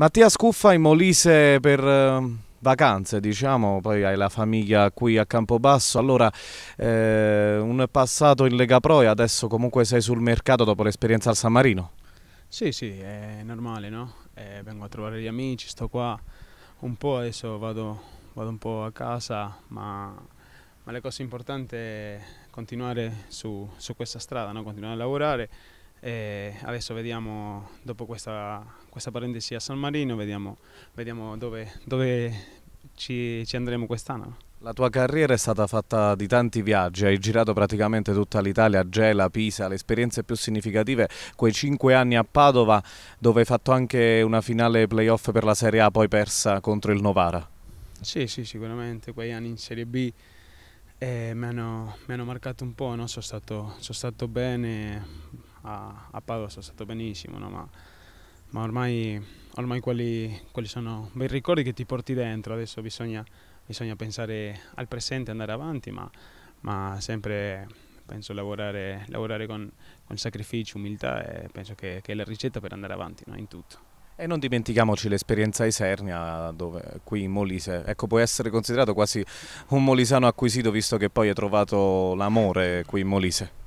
Mattia Scuffa in Molise per ehm, vacanze, diciamo, poi hai la famiglia qui a Campobasso, allora eh, un passato in Lega Pro e adesso comunque sei sul mercato dopo l'esperienza al San Marino. Sì, sì, è normale, no? Eh, vengo a trovare gli amici, sto qua un po', adesso vado, vado un po' a casa, ma, ma le cose importanti è continuare su, su questa strada, no? continuare a lavorare e adesso vediamo, dopo questa, questa, parentesi a San Marino, vediamo, vediamo dove, dove, ci, ci andremo quest'anno. La tua carriera è stata fatta di tanti viaggi, hai girato praticamente tutta l'Italia, Gela, Pisa, le esperienze più significative, quei cinque anni a Padova dove hai fatto anche una finale playoff per la Serie A poi persa contro il Novara. Sì, sì, sicuramente, quegli anni in Serie B eh, mi, hanno, mi, hanno, marcato un po', no? sono, stato, sono stato bene, a, a Padosa, è stato benissimo, no? ma, ma, ormai, ormai quelli, quelli, sono bei ricordi che ti porti dentro, adesso bisogna, bisogna pensare al presente, andare avanti, ma, ma sempre penso lavorare, lavorare con, con, sacrificio, umiltà e penso che, che, è la ricetta per andare avanti no? in tutto. E non dimentichiamoci l'esperienza Isernia dove, qui in Molise, ecco può essere considerato quasi un molisano acquisito visto che poi hai trovato l'amore qui in Molise.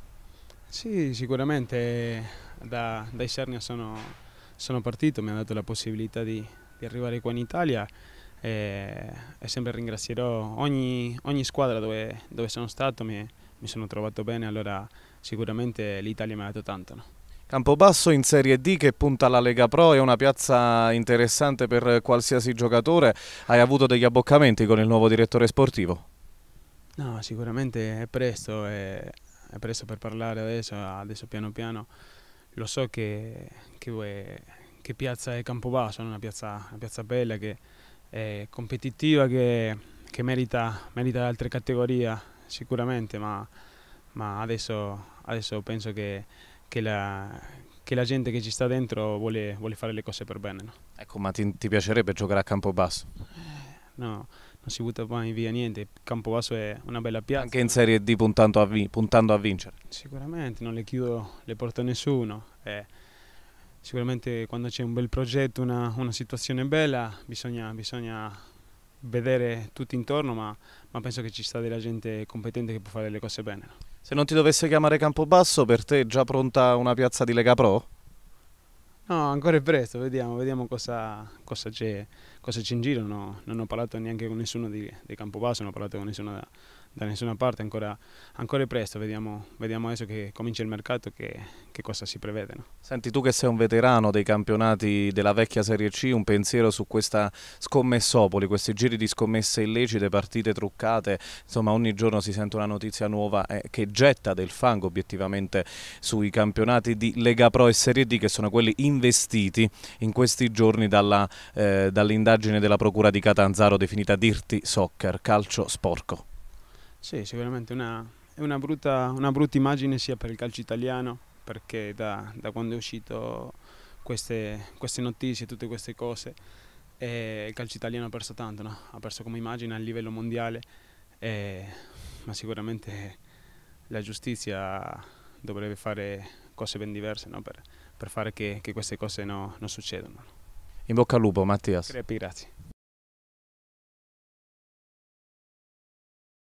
Sì, sicuramente eh, da, da Isernia sono, sono, partito, mi ha dato la possibilità di, di arrivare qua in Italia e, e sempre ringrazierò ogni, ogni squadra dove, dove, sono stato, mi, mi, sono trovato bene, allora sicuramente l'Italia mi ha dato tanto. No? Campobasso in Serie D che punta alla Lega Pro è una piazza interessante per qualsiasi giocatore. Hai avuto degli abboccamenti con il nuovo direttore sportivo? No, sicuramente è presto. È è presto per parlare adesso, adesso piano piano, lo so che, che, che piazza è Campobasso, è una piazza, una piazza bella che è competitiva, che, che merita, merita, altre categorie sicuramente, ma, ma adesso, adesso, penso che, che la, che la gente che ci sta dentro vuole, vuole fare le cose per bene. No? Ecco, ma ti, ti, piacerebbe giocare a campo basso? No, non si butta mai via niente. Campobasso è una bella piazza. Anche in Serie D puntando a, vin puntando a vincere. Sicuramente, non le chiudo le porte a nessuno. Eh, sicuramente quando c'è un bel progetto, una, una situazione bella, bisogna, bisogna, vedere tutto intorno, ma, ma, penso che ci sta della gente competente che può fare le cose bene. Se non ti dovesse chiamare Campobasso, per te è già pronta una piazza di Lega Pro? No, ancora è presto, vediamo, vediamo cosa, cosa, c'è, cosa c'è in giro. No, non ho parlato neanche con nessuno di, di Campobasso, non ho parlato con nessuno da, da nessuna parte, ancora, ancora è presto, vediamo, vediamo, adesso che comincia il mercato che, che cosa si prevede. No? Senti tu che sei un veterano dei campionati della vecchia Serie C, un pensiero su questa scommessopoli, questi giri di scommesse illecite, partite truccate, insomma ogni giorno si sente una notizia nuova eh, che getta del fango obiettivamente sui campionati di Lega Pro e Serie D che sono quelli investiti in questi giorni eh, dall'indagine eh, dall della Procura di Catanzaro definita Dirti Soccer, calcio sporco. Sì, sicuramente una, è una brutta, una brutta, immagine sia per il calcio italiano, perché da, da quando è uscito queste, queste notizie, tutte queste cose, eh, il calcio italiano ha perso tanto, no? ha perso come immagine a livello mondiale, eh, ma sicuramente la giustizia dovrebbe fare cose ben diverse no? per, per, fare che, che, queste cose no, non succedano. In bocca al lupo Mattias. Crepi, grazie.